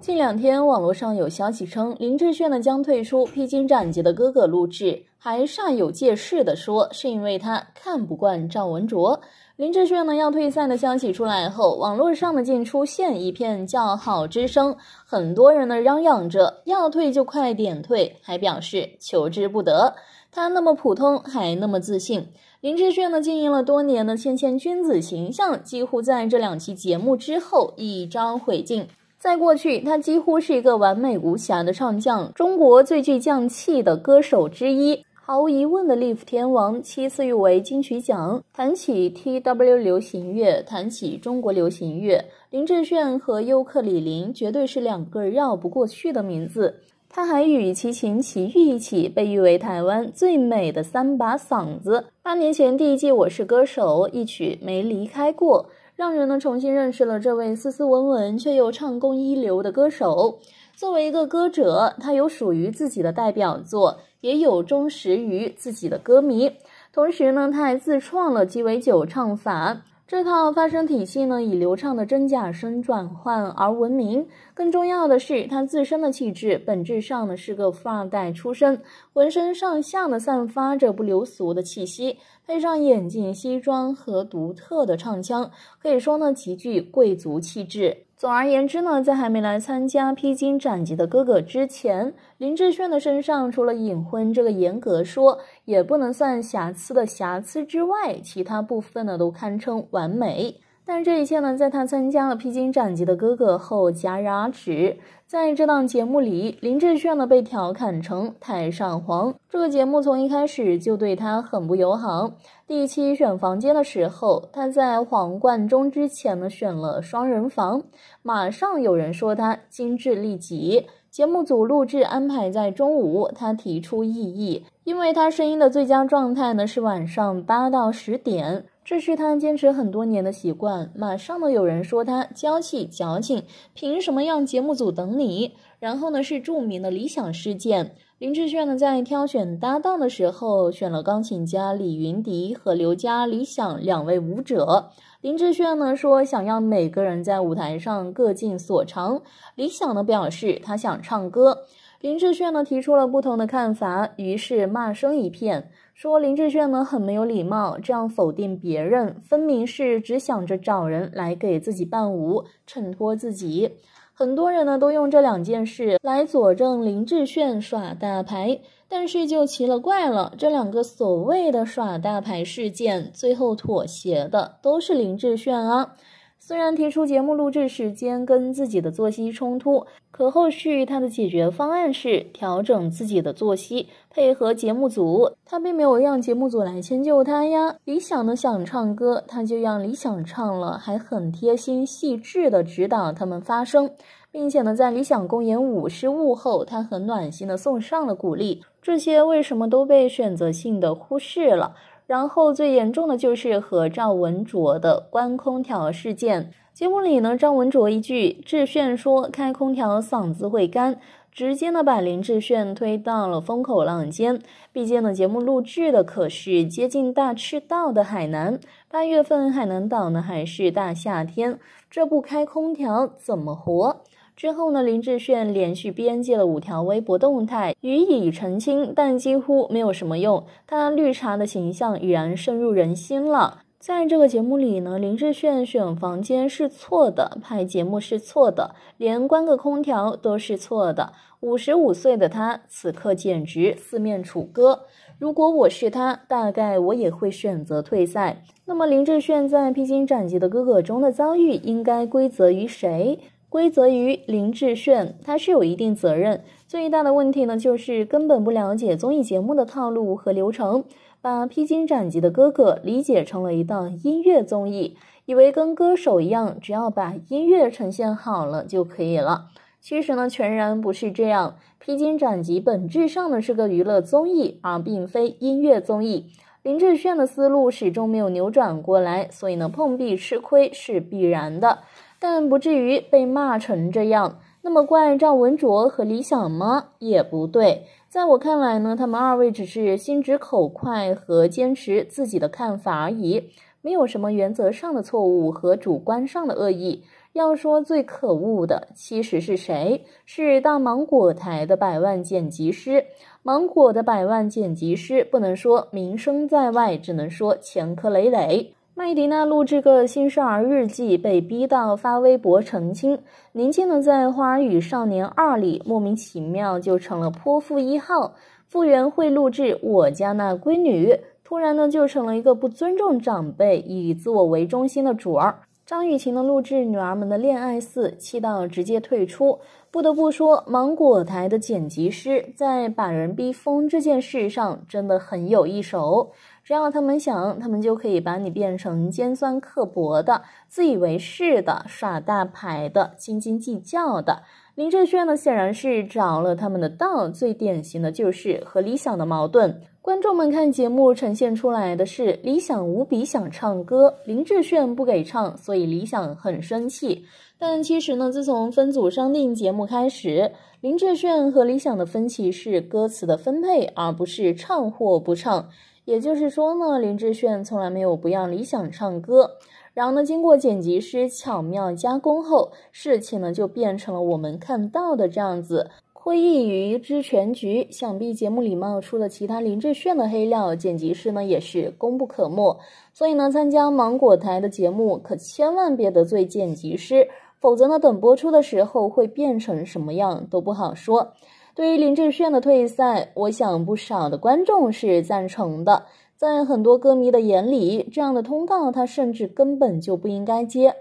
近两天，网络上有消息称林志炫呢将退出《披荆斩棘》的哥哥录制，还煞有介事的说是因为他看不惯赵文卓。林志炫呢要退赛的消息出来后，网络上的竟出现一片叫好之声，很多人呢嚷嚷着要退就快点退，还表示求之不得。他那么普通，还那么自信。林志炫呢经营了多年的谦谦君子形象，几乎在这两期节目之后一朝毁尽。在过去，他几乎是一个完美无瑕的唱将，中国最具匠气的歌手之一，毫无疑问的 Live 天王，七次入围金曲奖。谈起 T W 流行乐，谈起中国流行乐，林志炫和尤克李林绝对是两个绕不过去的名字。他还与齐秦、齐豫一起，被誉为台湾最美的三把嗓子。八年前第一季《我是歌手》，一曲没离开过。让人呢重新认识了这位斯斯文文却又唱功一流的歌手。作为一个歌者，他有属于自己的代表作，也有忠实于自己的歌迷。同时呢，他还自创了鸡尾酒唱法，这套发声体系呢以流畅的真假声转换而闻名。更重要的是，他自身的气质本质上呢是个富二代出身，浑身上下呢散发着不流俗的气息。配上眼镜、西装和独特的唱腔，可以说呢极具贵族气质。总而言之呢，在还没来参加《披荆斩棘的哥哥》之前，林志炫的身上除了隐婚这个严格说也不能算瑕疵的瑕疵之外，其他部分呢都堪称完美。但这一切呢，在他参加了《披荆斩棘的哥哥》后戛然而止。在这档节目里，林志炫呢被调侃成“太上皇”。这个节目从一开始就对他很不友好。第七选房间的时候，他在皇冠中之前呢选了双人房，马上有人说他精致利己。节目组录制安排在中午，他提出异议，因为他声音的最佳状态呢是晚上八到十点。这是他坚持很多年的习惯。马上呢，有人说他娇气、矫情，凭什么让节目组等你？然后呢，是著名的理想事件。林志炫呢，在挑选搭档的时候，选了钢琴家李云迪和刘佳、理想两位舞者。林志炫呢说，想要每个人在舞台上各尽所长。理想呢表示，他想唱歌。林志炫呢提出了不同的看法，于是骂声一片，说林志炫呢很没有礼貌，这样否定别人，分明是只想着找人来给自己伴舞，衬托自己。很多人呢都用这两件事来佐证林志炫耍大牌，但是就奇了怪了，这两个所谓的耍大牌事件，最后妥协的都是林志炫啊。虽然提出节目录制时间跟自己的作息冲突。可后续他的解决方案是调整自己的作息，配合节目组。他并没有让节目组来迁就他呀。理想呢想唱歌，他就让理想唱了，还很贴心细致的指导他们发声，并且呢在理想公演失误后，他很暖心的送上了鼓励。这些为什么都被选择性的忽视了？然后最严重的就是和赵文卓的关空调事件。节目里呢，张文卓一句智炫说开空调嗓子会干，直接呢把林志炫推到了风口浪尖。毕竟呢，节目录制的可是接近大赤道的海南，八月份海南岛呢还是大夏天，这不开空调怎么活？之后呢，林志炫连续编辑了五条微博动态予以澄清，但几乎没有什么用，他绿茶的形象已然深入人心了。在这个节目里呢，林志炫选房间是错的，拍节目是错的，连关个空调都是错的。五十五岁的他此刻简直四面楚歌。如果我是他，大概我也会选择退赛。那么林志炫在《披荆斩棘的哥哥》中的遭遇，应该归责于谁？归责于林志炫，他是有一定责任。最大的问题呢，就是根本不了解综艺节目的套路和流程。把《披荆斩棘》的哥哥理解成了一档音乐综艺，以为跟歌手一样，只要把音乐呈现好了就可以了。其实呢，全然不是这样，《披荆斩棘》本质上呢是个娱乐综艺，而并非音乐综艺。林志炫的思路始终没有扭转过来，所以呢，碰壁吃亏是必然的，但不至于被骂成这样。那么怪赵文卓和李想吗？也不对。在我看来呢，他们二位只是心直口快和坚持自己的看法而已，没有什么原则上的错误和主观上的恶意。要说最可恶的，其实是谁？是大芒果台的百万剪辑师。芒果的百万剪辑师不能说名声在外，只能说前科累累。麦迪娜录制个新生儿日记，被逼到发微博澄清。宁静呢，在《花儿与少年二》里莫名其妙就成了泼妇一号。傅园慧录制《我家那闺女》，突然呢就成了一个不尊重长辈、以自我为中心的主儿。张雨晴呢，录制女儿们的恋爱四，气到直接退出。不得不说，芒果台的剪辑师在把人逼疯这件事上，真的很有一手。只要他们想，他们就可以把你变成尖酸刻薄的、自以为是的、耍大牌的、斤斤计较的。林志炫呢，显然是着了他们的道，最典型的就是和理想的矛盾。观众们看节目呈现出来的是理想无比想唱歌，林志炫不给唱，所以理想很生气。但其实呢，自从分组商定节目开始，林志炫和理想的分歧是歌词的分配，而不是唱或不唱。也就是说呢，林志炫从来没有不让李响唱歌，然后呢，经过剪辑师巧妙加工后，事情呢就变成了我们看到的这样子。窥一隅知全局，想必节目里冒出的其他林志炫的黑料，剪辑师呢也是功不可没。所以呢，参加芒果台的节目可千万别得罪剪辑师，否则呢，等播出的时候会变成什么样都不好说。对于林志炫的退赛，我想不少的观众是赞成的。在很多歌迷的眼里，这样的通告他甚至根本就不应该接。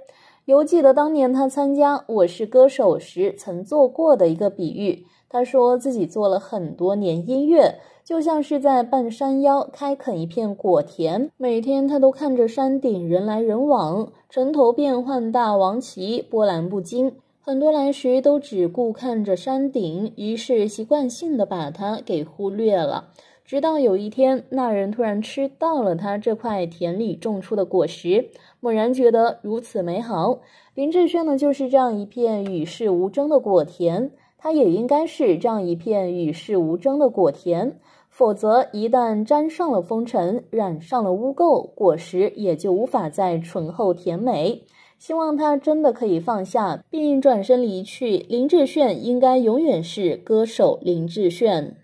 犹记得当年他参加《我是歌手》时曾做过的一个比喻，他说自己做了很多年音乐，就像是在半山腰开垦一片果田，每天他都看着山顶人来人往，城头变幻大王旗，波澜不惊。很多来时都只顾看着山顶，于是习惯性的把它给忽略了。直到有一天，那人突然吃到了他这块田里种出的果实，猛然觉得如此美好。林志炫呢，就是这样一片与世无争的果田，他也应该是这样一片与世无争的果田，否则一旦沾上了风尘，染上了污垢，果实也就无法再醇厚甜美。希望他真的可以放下，并转身离去。林志炫应该永远是歌手林志炫。